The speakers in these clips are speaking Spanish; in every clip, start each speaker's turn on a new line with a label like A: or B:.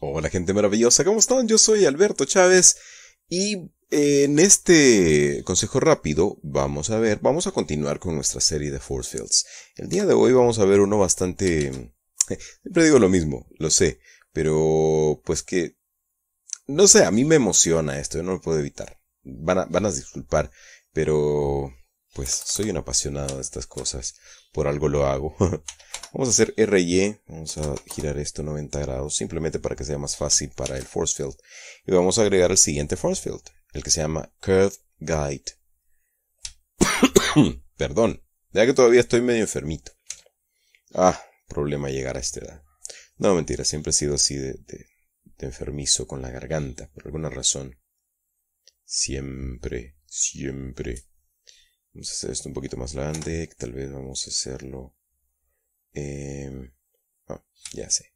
A: Hola gente maravillosa, ¿cómo están? Yo soy Alberto Chávez y eh, en este consejo rápido vamos a ver, vamos a continuar con nuestra serie de force fields. El día de hoy vamos a ver uno bastante... Siempre digo lo mismo, lo sé, pero pues que... No sé, a mí me emociona esto, yo no lo puedo evitar. Van a, van a disculpar, pero pues soy un apasionado de estas cosas. Por algo lo hago. vamos a hacer RY. Vamos a girar esto 90 grados. Simplemente para que sea más fácil para el force field. Y vamos a agregar el siguiente force field. El que se llama Curve Guide. Perdón. Ya que todavía estoy medio enfermito. Ah, problema llegar a esta edad. No, mentira. Siempre he sido así de enfermizo con la garganta. Por alguna razón. Siempre, siempre. Vamos a hacer esto un poquito más grande. Tal vez vamos a hacerlo. Eh, ya sé.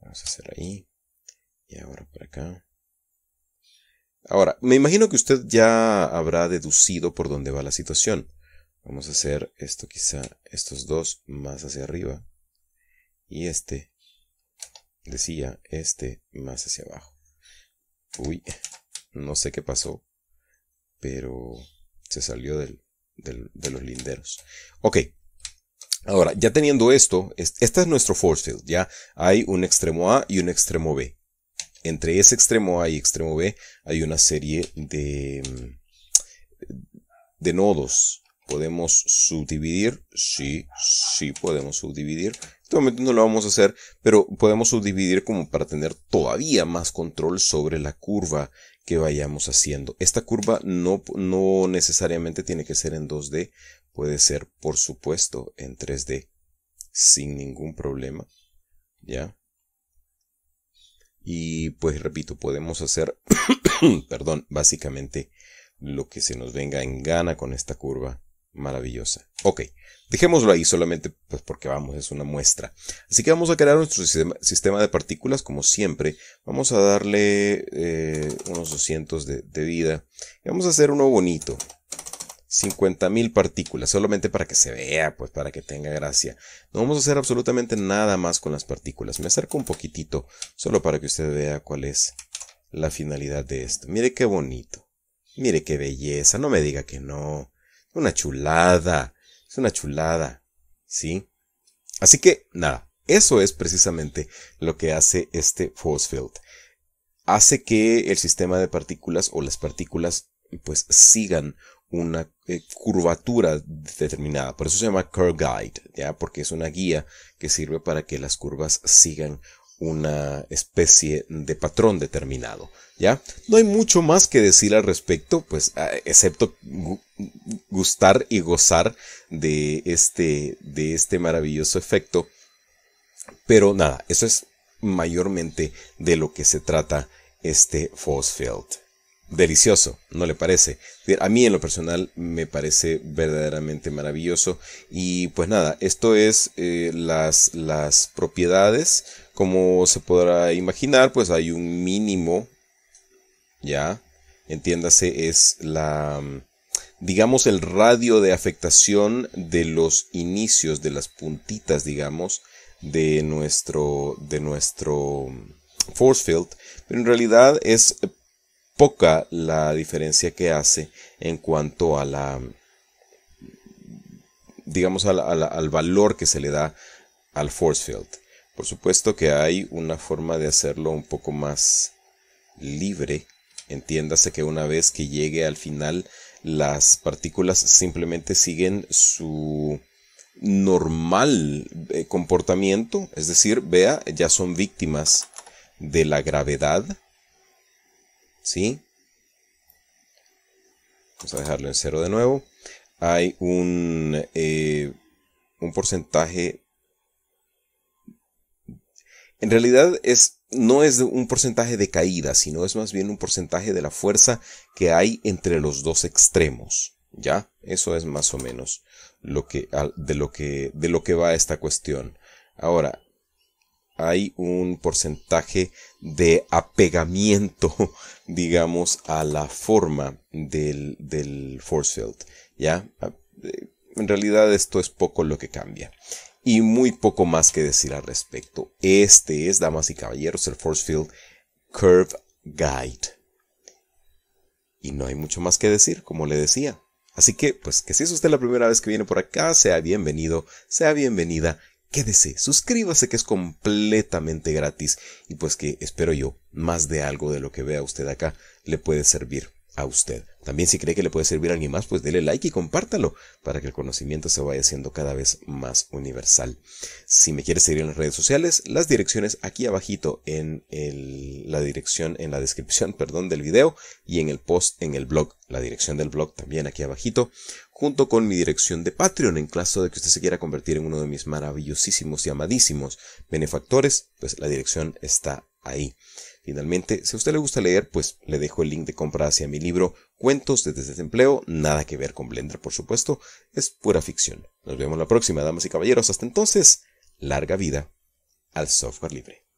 A: Vamos a hacer ahí. Y ahora por acá. Ahora, me imagino que usted ya habrá deducido por dónde va la situación. Vamos a hacer esto quizá, estos dos más hacia arriba. Y este, decía, este más hacia abajo. Uy, no sé qué pasó, pero se salió del, de los linderos. Ok. Ahora, ya teniendo esto, este es nuestro force field, ya hay un extremo A y un extremo B. Entre ese extremo A y extremo B hay una serie de, de nodos. ¿Podemos subdividir? Sí, sí podemos subdividir. Este no lo vamos a hacer, pero podemos subdividir como para tener todavía más control sobre la curva que vayamos haciendo. Esta curva no, no necesariamente tiene que ser en 2D, puede ser por supuesto en 3D sin ningún problema. ¿Ya? Y pues repito, podemos hacer, perdón, básicamente lo que se nos venga en gana con esta curva maravillosa. Ok, dejémoslo ahí solamente pues porque vamos, es una muestra. Así que vamos a crear nuestro sistema, de partículas como siempre. Vamos a darle eh, unos 200 de, de, vida. Y vamos a hacer uno bonito. 50.000 partículas, solamente para que se vea, pues para que tenga gracia. No vamos a hacer absolutamente nada más con las partículas. Me acerco un poquitito, solo para que usted vea cuál es la finalidad de esto. Mire qué bonito. Mire qué belleza. No me diga que no. Una chulada. Es una chulada. ¿Sí? Así que, nada. Eso es precisamente lo que hace este force field. Hace que el sistema de partículas o las partículas pues sigan una eh, curvatura determinada. Por eso se llama curve guide, ¿ya? Porque es una guía que sirve para que las curvas sigan una especie de patrón determinado. ¿Ya? No hay mucho más que decir al respecto, pues, excepto gustar y gozar de este, de este maravilloso efecto. Pero nada, eso es mayormente de lo que se trata este field delicioso, ¿no le parece? A mí en lo personal me parece verdaderamente maravilloso. Y pues nada, esto es eh, las, las propiedades. Como se podrá imaginar, pues hay un mínimo, ¿ya? Entiéndase, es la, digamos, el radio de afectación de los inicios, de las puntitas, digamos, de nuestro, de nuestro force field, pero en realidad es poca la diferencia que hace en cuanto a la, digamos, al valor que se le da al force field. Por supuesto que hay una forma de hacerlo un poco más libre. Entiéndase que una vez que llegue al final, las partículas simplemente siguen su normal eh, comportamiento, es decir, vea, ya son víctimas de la gravedad ¿sí? Vamos a dejarlo en cero de nuevo. Hay un, eh, un porcentaje... En realidad es, no es un porcentaje de caída, sino es más bien un porcentaje de la fuerza que hay entre los dos extremos. ¿Ya? Eso es más o menos lo que, de, lo que, de lo que va esta cuestión. Ahora, hay un porcentaje de apegamiento, digamos, a la forma del, del force field. ¿ya? En realidad esto es poco lo que cambia. Y muy poco más que decir al respecto. Este es, damas y caballeros, el force field curve guide. Y no hay mucho más que decir, como le decía. Así que, pues que si es usted la primera vez que viene por acá, sea bienvenido, sea bienvenida quédese, suscríbase que es completamente gratis y pues que espero yo más de algo de lo que vea usted acá le puede servir a usted. También si cree que le puede servir a alguien más, pues dele like y compártalo para que el conocimiento se vaya siendo cada vez más universal. Si me quiere seguir en las redes sociales, las direcciones aquí abajito en la dirección, en la descripción, perdón, del video y en el post en el blog, la dirección del blog también aquí abajito, junto con mi dirección de Patreon en caso de que usted se quiera convertir en uno de mis maravillosísimos y amadísimos benefactores, pues la dirección está ahí. Finalmente, si a usted le gusta leer, pues le dejo el link de compra hacia mi libro Cuentos de Desempleo, nada que ver con Blender, por supuesto, es pura ficción. Nos vemos la próxima, damas y caballeros. Hasta entonces, larga vida al software libre.